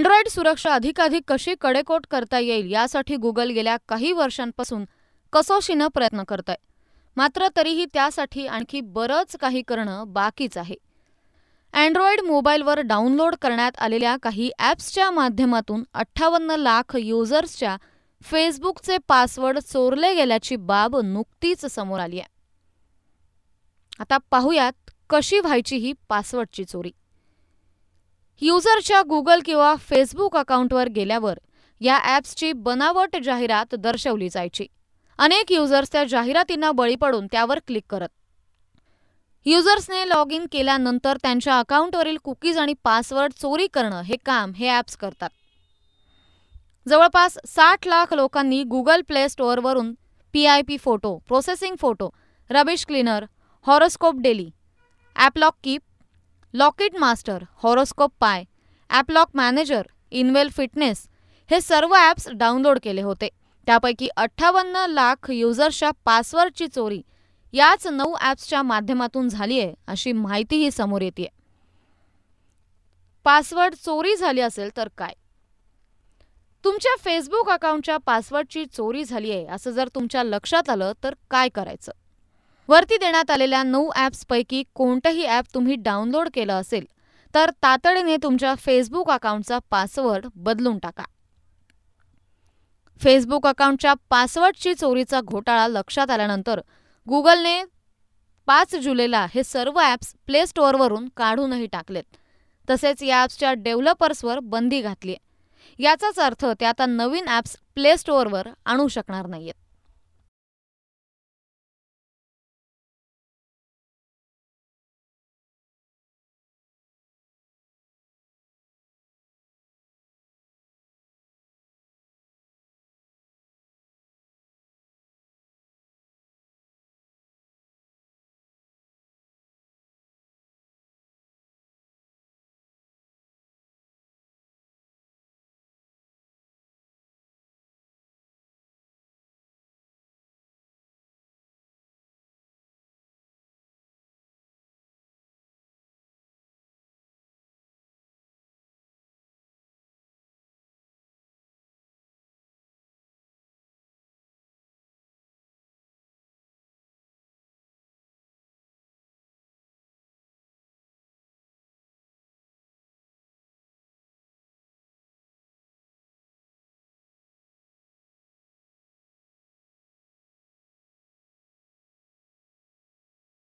Android सुरक्षा अधिकाधिक कशी कडेकोट करता येईल यासाठी गुगल गेल्या काही वर्षांपासून कसोशीनं प्रयत्न करत आहे मात्र तरीही त्यासाठी आणखी बरंच काही करणं बाकीच आहे अँड्रॉइड मोबाईलवर डाउनलोड करण्यात आलेल्या काही ॲप्सच्या माध्यमातून अठ्ठावन्न लाख युजर्सच्या फेसबुकचे पासवर्ड चोरले गेल्याची बाब नुकतीच समोर आली आहे आता पाहूयात कशी व्हायची ही पासवर्डची चोरी युजरच्या गुगल किंवा फेसबुक अकाउंटवर गेल्यावर या ॲप्सची बनावट जाहिरात दर्शवली जायची अनेक युजर्स त्या जाहिरातींना बळी पडून त्यावर क्लिक करत युजर्सने लॉग इन केल्यानंतर त्यांच्या अकाउंटवरील कुकीज आणि पासवर्ड चोरी करणं हे काम हे ॲप्स करतात जवळपास साठ लाख लोकांनी गुगल प्ले स्टोअरवरून P I P photo processing photo rubbish cleaner horoscope daily applock keep locket master horoscope pi applock manager इनवेल fitness हे सर्व ॲप्स डाउनलोड केले होते त्यापैकी अठ्ठावन्न लाख युजर्सच्या पासवर्डची चोरी याच नऊ ॲप्सच्या माध्यमातून झाली आहे अशी माहितीही समोर येते पासवर्ड चोरी झाली असेल तर काय तुमच्या फेसबुक अकाउंटच्या पासवर्डची चोरी झाली आहे असं जर तुमच्या लक्षात आलं तर काय करायचं वरती देण्यात आलेल्या नऊ ॲप्सपैकी कोणतंही ॲप तुम्ही डाउनलोड केलं असेल तर तातडीने तुमच्या फेसबुक अकाउंटचा पासवर्ड बदलून टाका फेसबुक अकाउंटच्या पासवर्डची चोरीचा घोटाळा लक्षात आल्यानंतर गुगलने पाच जुलैला हे सर्व ॲप्स प्ले स्टोअरवरून काढूनही टाकलेत तसेच या ॲप्सच्या डेव्हलपर्सवर बंदी घातली आहे याचाच अर्थ ते आता नवीन ॲप्स प्ले स्टोअरवर आणू शकणार नाहीत